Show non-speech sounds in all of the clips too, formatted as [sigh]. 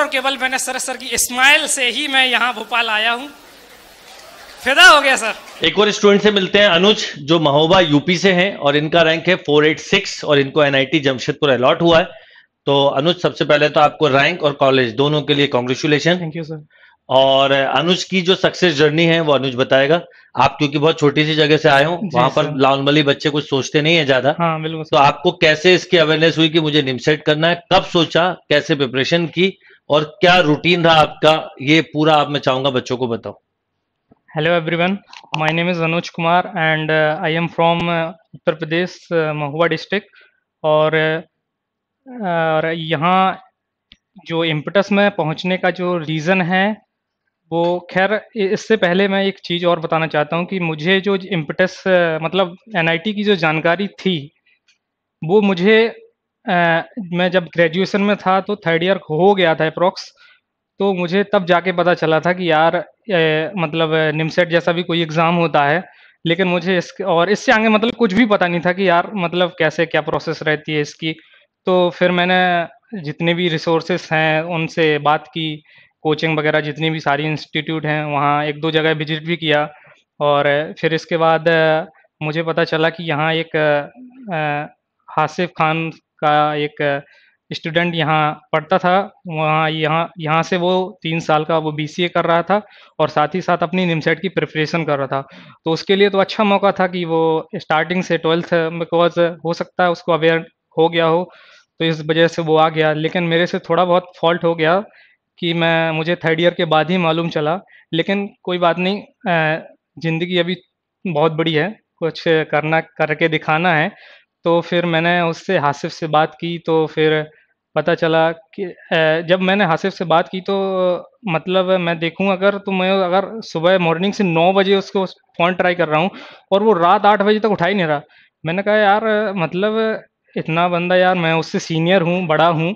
और केवल मैंने सर सर की स्माइल से ही मैं यहाँ भोपाल आया हूँ फायदा हो गया सर एक और स्टूडेंट से मिलते हैं अनुज जो महोबा यूपी से हैं और इनका रैंक है 486 और इनको एनआईटी जमशेदपुर अलॉट हुआ है तो अनुज सबसे पहले तो आपको रैंक और कॉलेज दोनों के लिए कॉन्ग्रेचुलेशन थैंक यू सर और अनुज की जो सक्सेस जर्नी है वो अनुज बताएगा आप क्योंकि बहुत छोटी सी जगह से आए हो वहां पर नॉर्मली बच्चे कुछ सोचते नहीं है ज्यादा हाँ, तो आपको कैसे इसकी अवेयरनेस हुई कि मुझे निमसेट करना है कब सोचा कैसे प्रिपरेशन की और क्या रूटीन रहा आपका ये पूरा आप मैं चाहूंगा बच्चों को बताओ hello everyone my name is Anuj Kumar and I am from Uttar Pradesh Mahua district और uh, और यहाँ जो इम्पटस में पहुँचने का जो रीज़न है वो खैर इससे पहले मैं एक चीज़ और बताना चाहता हूँ कि मुझे जो इम्पटस uh, मतलब एनआईटी की जो जानकारी थी वो मुझे मैं जब ग्रेजुएशन में था तो थर्ड ईयर हो गया था अप्रोक्स तो मुझे तब जाके पता चला था कि यार ए, मतलब निमसेट जैसा भी कोई एग्ज़ाम होता है लेकिन मुझे इस और इससे आगे मतलब कुछ भी पता नहीं था कि यार मतलब कैसे क्या प्रोसेस रहती है इसकी तो फिर मैंने जितने भी रिसोर्सेस हैं उनसे बात की कोचिंग वगैरह जितनी भी सारी इंस्टीट्यूट हैं वहाँ एक दो जगह विजिट भी किया और फिर इसके बाद मुझे पता चला कि यहाँ एक आसिफ़ खान का एक स्टूडेंट यहाँ पढ़ता था वहाँ यहाँ यहाँ से वो तीन साल का वो बीसीए कर रहा था और साथ ही साथ अपनी निमसेट e की प्रिपरेशन कर रहा था तो उसके लिए तो अच्छा मौका था कि वो स्टार्टिंग से ट्वेल्थ बिकॉज हो सकता है उसको अवेयर हो गया हो तो इस वजह से वो आ गया लेकिन मेरे से थोड़ा बहुत फॉल्ट हो गया कि मैं मुझे थर्ड ईयर के बाद ही मालूम चला लेकिन कोई बात नहीं ज़िंदगी अभी बहुत बड़ी है कुछ करना करके दिखाना है तो फिर मैंने उससे हासिफ़ से बात की तो फिर पता चला कि जब मैंने हासिफ़ से बात की तो मतलब मैं देखूँ अगर तो मैं अगर सुबह मॉर्निंग से नौ बजे उसको फ़ोन ट्राई कर रहा हूँ और वो रात आठ बजे तक उठा ही नहीं रहा। मैंने कहा यार मतलब इतना बंदा यार मैं उससे सीनियर हूँ, बड़ा हूँ,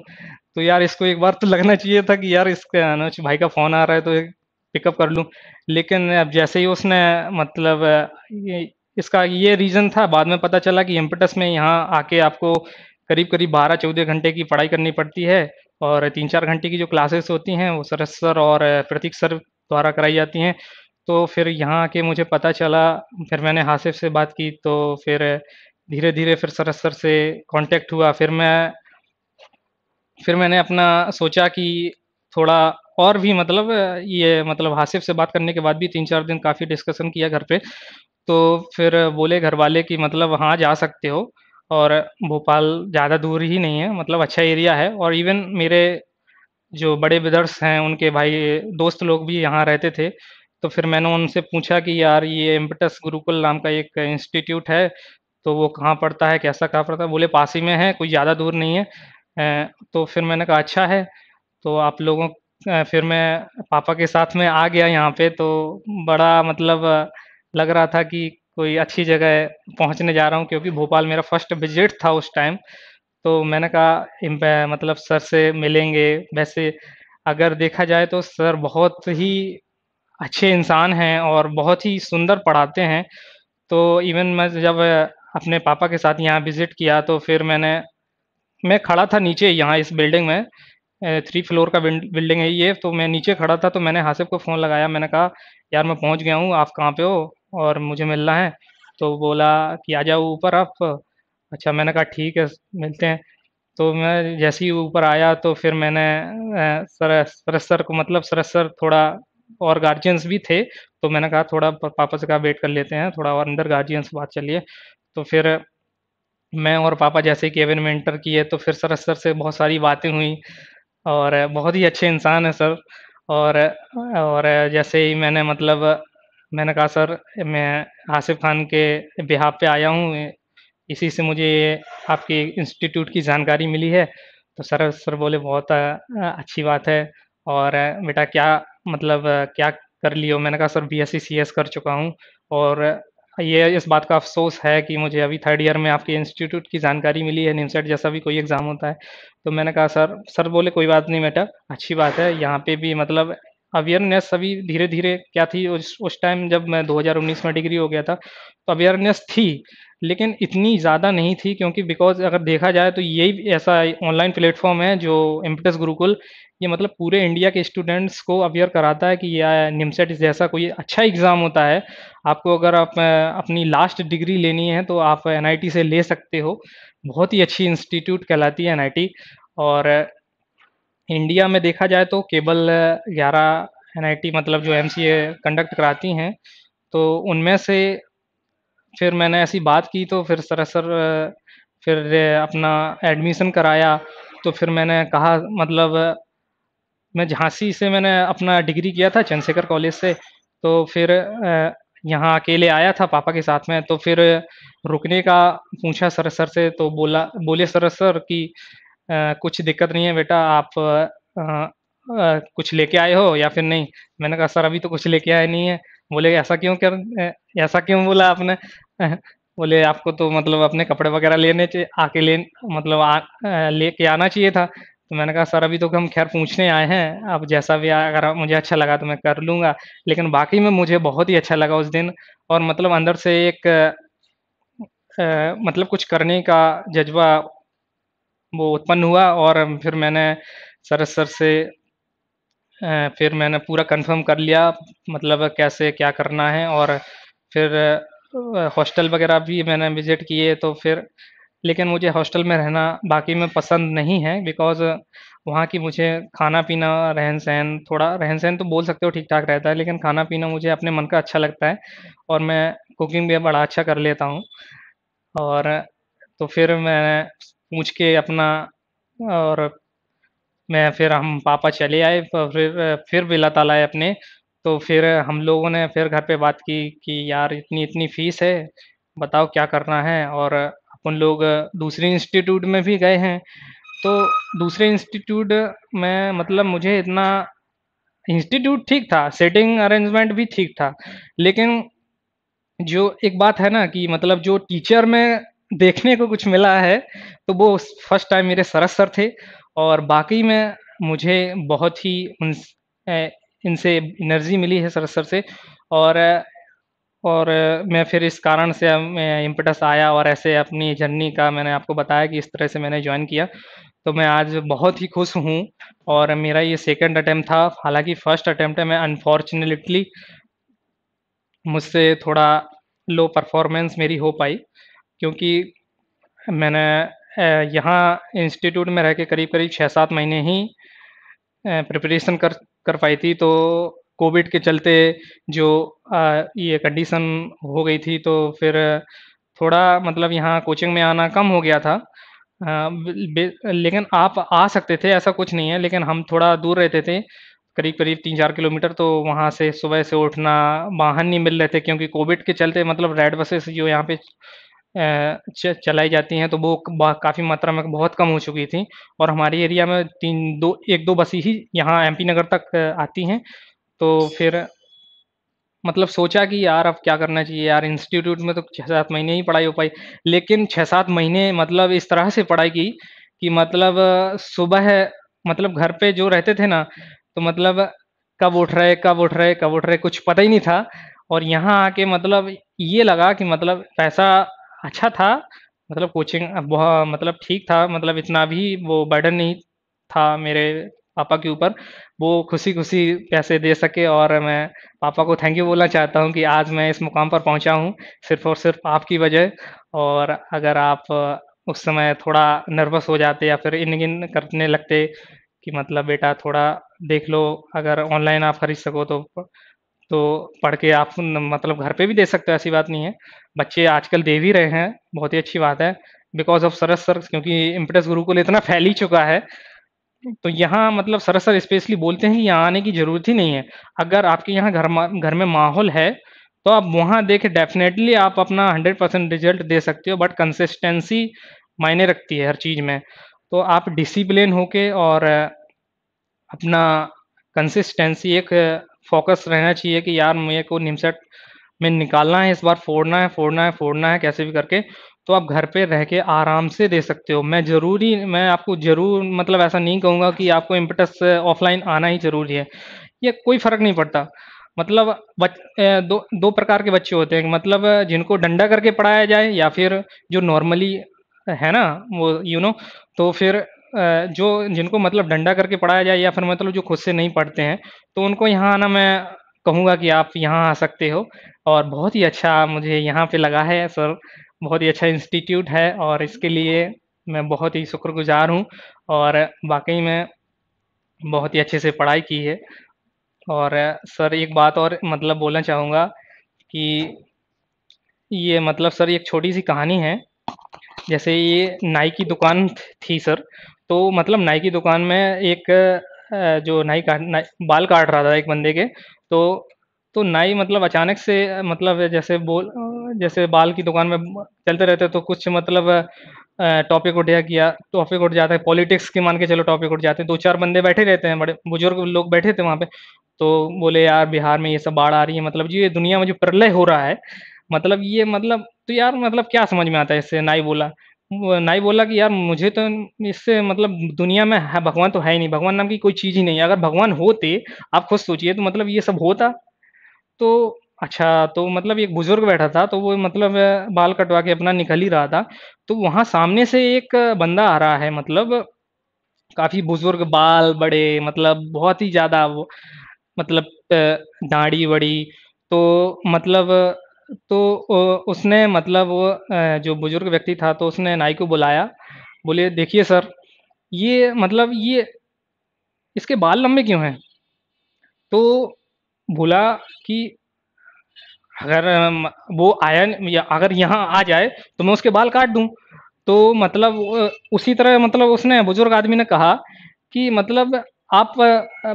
तो यार इसको एक बार तो लगना चाहिए था कि यार इसके अनुज भाई का फ़ोन आ रहा है तो पिकअप कर लूँ। लेकिन अब जैसे ही उसने मतलब ये इसका ये रीज़न था बाद में पता चला कि एम्पटस में यहाँ आके आपको करीब करीब बारह चौदह घंटे की पढ़ाई करनी पड़ती है और तीन चार घंटे की जो क्लासेस होती हैं वो सरस सर और प्रतीक सर द्वारा कराई जाती हैं तो फिर यहाँ आके मुझे पता चला फिर मैंने हासिफ से बात की तो फिर धीरे धीरे फिर सरस सर से कांटेक्ट हुआ फिर मैं फिर मैंने अपना सोचा कि थोड़ा और भी मतलब ये मतलब हासिफ से बात करने के बाद भी तीन चार दिन काफ़ी डिस्कशन किया घर पे तो फिर बोले घर वाले कि मतलब वहाँ जा सकते हो और भोपाल ज़्यादा दूर ही नहीं है मतलब अच्छा एरिया है और इवन मेरे जो बड़े ब्रदर्स हैं उनके भाई दोस्त लोग भी यहाँ रहते थे तो फिर मैंने उनसे पूछा कि यार ये एम्पटस गुरुकुल नाम का एक इंस्टीट्यूट है तो वो कहाँ पड़ता है कैसा कहाँ पड़ता है बोले पास ही में है कोई ज़्यादा दूर नहीं है तो फिर मैंने कहा अच्छा है तो आप लोगों फिर मैं पापा के साथ में आ गया यहाँ पे तो बड़ा मतलब लग रहा था कि कोई अच्छी जगह पहुंचने जा रहा हूं क्योंकि भोपाल मेरा फर्स्ट विजिट था उस टाइम तो मैंने कहा मतलब सर से मिलेंगे वैसे अगर देखा जाए तो सर बहुत ही अच्छे इंसान हैं और बहुत ही सुंदर पढ़ाते हैं तो इवन मैं जब अपने पापा के साथ यहाँ विज़िट किया तो फिर मैंने मैं खड़ा था नीचे यहाँ इस बिल्डिंग में थ्री फ्लोर का बिल्डिंग है ये तो मैं नीचे खड़ा था तो मैंने हासिफ को फ़ोन लगाया मैंने कहा यार मैं पहुँच गया हूँ आप कहाँ पे हो और मुझे मिलना है तो बोला कि आ जाओ ऊपर आप अच्छा मैंने कहा ठीक है मिलते हैं तो मैं जैसे ही ऊपर आया तो फिर मैंने सर सरस सर को मतलब सर सर थोड़ा और गार्जियंस भी थे तो मैंने कहा थोड़ा पापा से कहा वेट कर लेते हैं थोड़ा और अंदर गार्जियंस बात चलिए तो फिर मैं और पापा जैसे केबिन में एंटर किए तो फिर सरस सर से बहुत सारी बातें हुई और बहुत ही अच्छे इंसान है सर और और जैसे ही मैंने मतलब मैंने कहा सर मैं आसिफ खान के बिहाब पे आया हूँ इसी से मुझे आपकी इंस्टीट्यूट की जानकारी मिली है तो सर सर बोले बहुत अच्छी बात है और बेटा क्या मतलब क्या कर लियो मैंने कहा sir B S C S कर चुका हूँ और ये इस बात का अफसोस है कि मुझे अभी थर्ड ईयर में आपके इंस्टीट्यूट की जानकारी मिली है निमसेट जैसा भी कोई एग्ज़ाम होता है तो मैंने कहा सर सर बोले कोई बात नहीं बेटा अच्छी बात है यहाँ पे भी मतलब अवेयरनेस अभी धीरे धीरे क्या थी उस उस टाइम जब मैं 2019 में डिग्री हो गया था तो अवेयरनेस थी लेकिन इतनी ज़्यादा नहीं थी क्योंकि बिकॉज अगर देखा जाए तो यही ऐसा ऑनलाइन प्लेटफॉर्म है जो एम्पटस गुरुकुल ये मतलब पूरे इंडिया के स्टूडेंट्स को अवेयर कराता है कि यह निमसेट जैसा कोई अच्छा एग्ज़ाम होता है आपको अगर आप अपनी लास्ट डिग्री लेनी है तो आप एन से ले सकते हो बहुत ही अच्छी इंस्टीट्यूट कहलाती है एन और इंडिया में देखा जाए तो केवल ग्यारह एन मतलब जो एम कंडक्ट कराती हैं तो उनमें से फिर मैंने ऐसी बात की तो फिर सर सर फिर अपना एडमिशन कराया तो फिर मैंने कहा मतलब मैं झांसी से मैंने अपना डिग्री किया था चंद्रशेखर कॉलेज से तो फिर यहाँ अकेले आया था पापा के साथ में तो फिर रुकने का पूछा सर सर से तो बोला बोले सर सर कि कुछ दिक्कत नहीं है बेटा आप आ, आ, कुछ लेके आए हो या फिर नहीं मैंने कहा सर अभी तो कुछ लेके आए नहीं है बोले ऐसा क्यों कर ऐसा क्यों बोला आपने [laughs] बोले आपको तो मतलब अपने कपड़े वगैरह लेने चाहिए आके ले मतलब लेके आना चाहिए था तो मैंने कहा सर अभी तो हम खैर पूछने आए हैं अब जैसा भी अगर मुझे अच्छा लगा तो मैं कर लूँगा लेकिन बाकी में मुझे बहुत ही अच्छा लगा उस दिन और मतलब अंदर से एक आ, मतलब कुछ करने का जज्बा वो उत्पन्न हुआ और फिर मैंने सर सर से फिर मैंने पूरा कंफर्म कर लिया मतलब कैसे क्या करना है और फिर हॉस्टल वगैरह भी मैंने विज़िट किए तो फिर लेकिन मुझे हॉस्टल में रहना बाकी में पसंद नहीं है बिकॉज़ वहाँ की मुझे खाना पीना रहन सहन थोड़ा रहन सहन तो बोल सकते हो ठीक ठाक रहता है लेकिन खाना पीना मुझे अपने मन का अच्छा लगता है और मैं कुकिंग भी बड़ा अच्छा कर लेता हूँ और तो फिर मैं पूछ के अपना और मैं फिर हम पापा चले आए फिर फिर भी ताला है अपने तो फिर हम लोगों ने फिर घर पे बात की कि यार इतनी इतनी फीस है बताओ क्या करना है और अपन लोग दूसरे इंस्टीट्यूट में भी गए हैं तो दूसरे इंस्टीट्यूट में मतलब मुझे इतना इंस्टीट्यूट ठीक था सेटिंग अरेंजमेंट भी ठीक था लेकिन जो एक बात है ना कि मतलब जो टीचर में देखने को कुछ मिला है तो वो फर्स्ट टाइम मेरे सरस सर थे और बाकी में मुझे बहुत ही उन इनसे एनर्जी मिली है सरस सर से और और मैं फिर इस कारण से इम्पटस आया और ऐसे अपनी जर्नी का मैंने आपको बताया कि इस तरह से मैंने ज्वाइन किया तो मैं आज बहुत ही खुश हूँ और मेरा ये सेकंड अटैम्प्ट था हालांकि फर्स्ट अटैम्प्ट में अनफॉर्चुनेटली मुझसे थोड़ा लो परफॉर्मेंस मेरी हो पाई क्योंकि मैंने यहाँ इंस्टीट्यूट में रह के करीब करीब छः सात महीने ही प्रिपरेशन कर कर पाई थी तो कोविड के चलते जो ये कंडीशन हो गई थी तो फिर थोड़ा मतलब यहाँ कोचिंग में आना कम हो गया था लेकिन आप आ सकते थे ऐसा कुछ नहीं है लेकिन हम थोड़ा दूर रहते थे करीब करीब तीन चार किलोमीटर तो वहाँ से सुबह से उठना वाहन नहीं मिल रहे थे क्योंकि कोविड के चलते मतलब रेड बसेस जो यहाँ पे चलाई जाती हैं तो वो काफ़ी मात्रा में बहुत कम हो चुकी थी और हमारे एरिया में तीन दो एक दो बसें ही यहाँ एम नगर तक आती हैं तो फिर मतलब सोचा कि यार अब क्या करना चाहिए यार इंस्टीट्यूट में तो छः सात महीने ही पढ़ाई हो पाई लेकिन छः सात महीने मतलब इस तरह से पढ़ाई की कि मतलब सुबह मतलब घर पे जो रहते थे ना तो मतलब कब उठ रहे कब उठ रहे कब उठ रहे कुछ पता ही नहीं था और यहाँ आके मतलब ये लगा कि मतलब पैसा अच्छा था मतलब कोचिंग बहुत मतलब ठीक था मतलब इतना भी वो बर्डन नहीं था मेरे पापा के ऊपर वो खुशी खुशी पैसे दे सके और मैं पापा को थैंक यू बोलना चाहता हूँ कि आज मैं इस मुकाम पर पहुँचा हूँ सिर्फ और सिर्फ आपकी वजह और अगर आप उस समय थोड़ा नर्वस हो जाते या फिर इन गिन करने लगते कि मतलब बेटा थोड़ा देख लो अगर ऑनलाइन आप खरीद सको तो तो पढ़ के आप मतलब घर पे भी दे सकते हो ऐसी बात नहीं है बच्चे आजकल दे भी रहे हैं बहुत ही अच्छी बात है बिकॉज ऑफ सरस सर क्योंकि इम्पिटस गुरुकुल इतना फैल ही चुका है तो यहाँ मतलब सरस सर स्पेशली बोलते हैं कि यहाँ आने की जरूरत ही नहीं है अगर आपके यहाँ घर घर में माहौल है तो आप वहाँ देख डेफिनेटली आप अपना हंड्रेड परसेंट रिजल्ट दे सकते हो बट कंसिस्टेंसी मायने रखती है हर चीज़ में तो आप डिसिप्लिन होके और अपना कंसिस्टेंसी एक फोकस रहना चाहिए कि यार मुझे को निमसेट में निकालना है इस बार फोड़ना है फोड़ना है फोड़ना है कैसे भी करके तो आप घर पे रह के आराम से दे सकते हो मैं जरूरी मैं आपको जरूर मतलब ऐसा नहीं कहूँगा कि आपको इम्पटस ऑफलाइन आना ही जरूरी है ये कोई फर्क नहीं पड़ता मतलब बच, दो दो प्रकार के बच्चे होते हैं मतलब जिनको डंडा करके पढ़ाया जाए या फिर जो नॉर्मली है ना वो यू you नो know, तो फिर जो जिनको मतलब डंडा करके पढ़ाया जाए या फिर मतलब जो खुद से नहीं पढ़ते हैं तो उनको यहाँ आना मैं कहूँगा कि आप यहाँ आ सकते हो और बहुत ही अच्छा मुझे यहाँ पे लगा है सर बहुत ही अच्छा इंस्टीट्यूट है और इसके लिए मैं बहुत ही शुक्रगुजार हूँ और वाकई में बहुत ही अच्छे से पढ़ाई की है और सर एक बात और मतलब बोलना चाहूँगा कि ये मतलब सर एक छोटी सी कहानी है जैसे ये नाई की दुकान थी सर तो मतलब नाई की दुकान में एक जो नाई काट नाई बाल काट रहा था एक बंदे के, तो तो नाई मतलब अचानक से मतलब जैसे बोल जैसे बाल की दुकान में चलते रहते तो कुछ मतलब टॉपिक उठ गया किया टॉपिक उठ जाता है पॉलिटिक्स के मान के चलो टॉपिक उठ जाते हैं, दो चार बंदे बैठे रहते हैं, बड़े बुजुर्ग लोग बैठे थे वहाँ पे, तो बोले यार बिहार में ये सब बाढ़ आ रही है मतलब जी ये दुनिया में जो प्रलय हो रहा है, मतलब ये मतलब तो यार मतलब क्या समझ में आता है इससे? नाई बोला। नाई बोला कि यार मुझे तो इससे मतलब दुनिया में है भगवान तो है ही नहीं भगवान नाम की कोई चीज़ ही नहीं है अगर भगवान होते आप खुद सोचिए तो मतलब ये सब होता तो अच्छा तो मतलब एक बुजुर्ग बैठा था तो वो मतलब बाल कटवा के अपना निकल ही रहा था तो वहाँ सामने से एक बंदा आ रहा है मतलब काफी बुजुर्ग बाल बड़े मतलब बहुत ही ज्यादा वो मतलब दाढ़ी बड़ी तो मतलब तो उसने मतलब वो जो बुज़ुर्ग व्यक्ति था तो उसने नाई को बुलाया, बोले देखिए सर, ये मतलब ये इसके बाल लंबे क्यों हैं? तो बोला कि अगर वो आया या अगर यहाँ आ जाए तो मैं उसके बाल काट दूँ। तो मतलब उसी तरह मतलब उसने बुज़ुर्ग आदमी ने कहा कि मतलब आप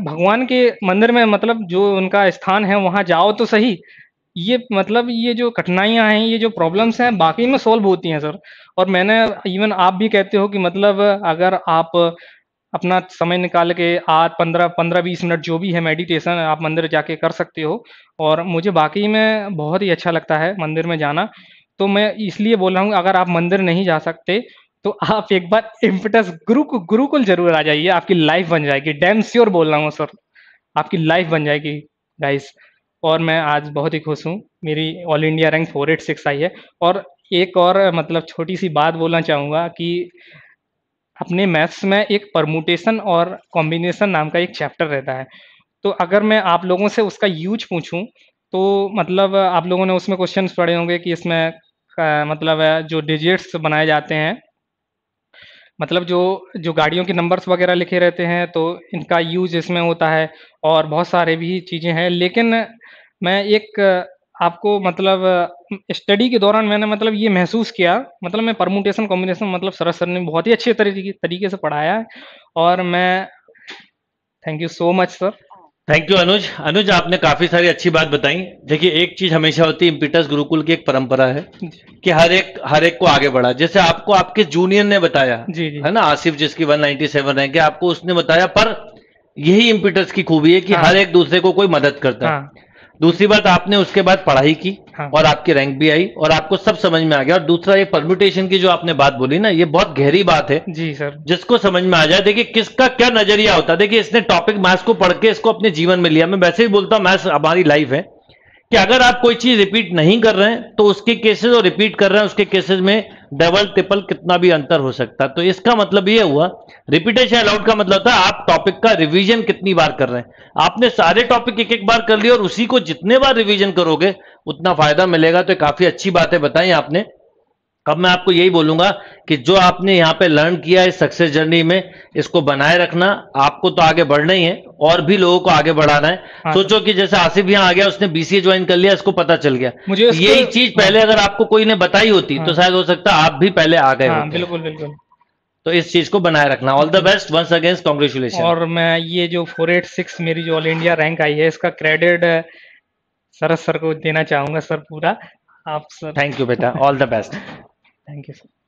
भगवान के मंदिर में मतलब जो उनका स्थान है वहाँ जाओ तो सही। ये मतलब ये जो कठिनाइयां हैं ये जो प्रॉब्लम्स हैं बाकी में सॉल्व होती हैं सर और मैंने इवन आप भी कहते हो कि मतलब अगर आप अपना समय निकाल के आज पंद्रह पंद्रह बीस मिनट जो भी है मेडिटेशन आप मंदिर जाके कर सकते हो और मुझे बाकी में बहुत ही अच्छा लगता है मंदिर में जाना तो मैं इसलिए बोल रहा हूँ अगर आप मंदिर नहीं जा सकते तो आप एक बार इम्पिटस गुरु गुरुकुल जरूर आ जाइए आपकी लाइफ बन जाएगी डैम श्योर बोल रहा हूँ सर आपकी लाइफ बन जाएगी गाइस और मैं आज बहुत ही खुश हूँ मेरी all India rank four eight six आई है और एक और मतलब छोटी सी बात बोलना चाहूँगा कि अपने मैथ्स में एक परमुटेशन और कॉम्बिनेशन नाम का एक चैप्टर रहता है तो अगर मैं आप लोगों से उसका यूज पूछूं तो मतलब आप लोगों ने उसमें क्वेश्चन पढ़े होंगे कि इसमें मतलब जो डिजिट्स बनाए जाते हैं मतलब जो जो गाड़ियों के नंबर्स वगैरह लिखे रहते हैं तो इनका यूज इसमें होता है और बहुत सारे भी चीज़ें हैं लेकिन मैं एक आपको मतलब स्टडी के दौरान मैंने मतलब ये महसूस किया मतलब मैं परमोटेशन कॉम्बिनेशन मतलब सरस सर ने बहुत ही अच्छे तरीके तरीके से पढ़ाया है और मैं thank you so much sir thank you Anuj Anuj आपने काफी सारी अच्छी बात बताई देखिए एक चीज हमेशा होती है इम्पीटस गुरुकुल की एक परंपरा है कि हर एक हर एक को आगे बढ़ा जैसे आपको आपके जूनियर ने बताया जी जी। है ना आसिफ जिसकी 197 सेवन है आपको उसने बताया पर यही इम्पीटस की खूबी है कि हाँ। हर एक दूसरे को कोई मदद करता है हाँ। दूसरी बात आपने उसके बाद पढ़ाई की हाँ। और आपकी रैंक भी आई और आपको सब समझ में आ गया और दूसरा ये परम्यूटेशन की जो आपने बात बोली ना ये बहुत गहरी बात है जी सर जिसको समझ में आ जाए देखिए किसका क्या नजरिया होता है देखिए इसने टॉपिक मैथ्स को पढ़ के इसको अपने जीवन में लिया मैं वैसे ही बोलता हूँ मैथ्स हमारी लाइफ है कि अगर आप कोई चीज रिपीट नहीं कर रहे हैं तो उसके केसेस और रिपीट कर रहे हैं उसके केसेस में डबल ट्रिपल कितना भी अंतर हो सकता है तो इसका मतलब ये हुआ रिपीटेशन अलाउड का मतलब था आप टॉपिक का रिवीजन कितनी बार कर रहे हैं आपने सारे टॉपिक एक एक बार कर लिए और उसी को जितने बार रिवीजन करोगे उतना फायदा मिलेगा तो काफी अच्छी बातें बताई आपने अब मैं आपको यही बोलूंगा कि जो आपने यहाँ पे लर्न किया है सक्सेस जर्नी में इसको बनाए रखना आपको तो आगे बढ़ना ही है और भी लोगों को आगे बढ़ाना है हाँ, तो- सोचो कि जैसे आसिफ यहाँ आ गया उसने बीसीए ज्वाइन कर लिया इसको पता चल गया मुझे यही चीज पहले हाँ। अगर आपको कोई ने बताई होती तो हाँ। शायद हो सकता आप भी पहले आ गए बिल्कुल बिल्कुल तो इस चीज को बनाए रखना all the best once against congratulation और मैं ये जो सिक्स मेरी जो ऑल इंडिया रैंक आई है इसका क्रेडिट सरस सर को देना चाहूंगा सर पूरा आप सर थैंक यू बेटा all the best Thank you,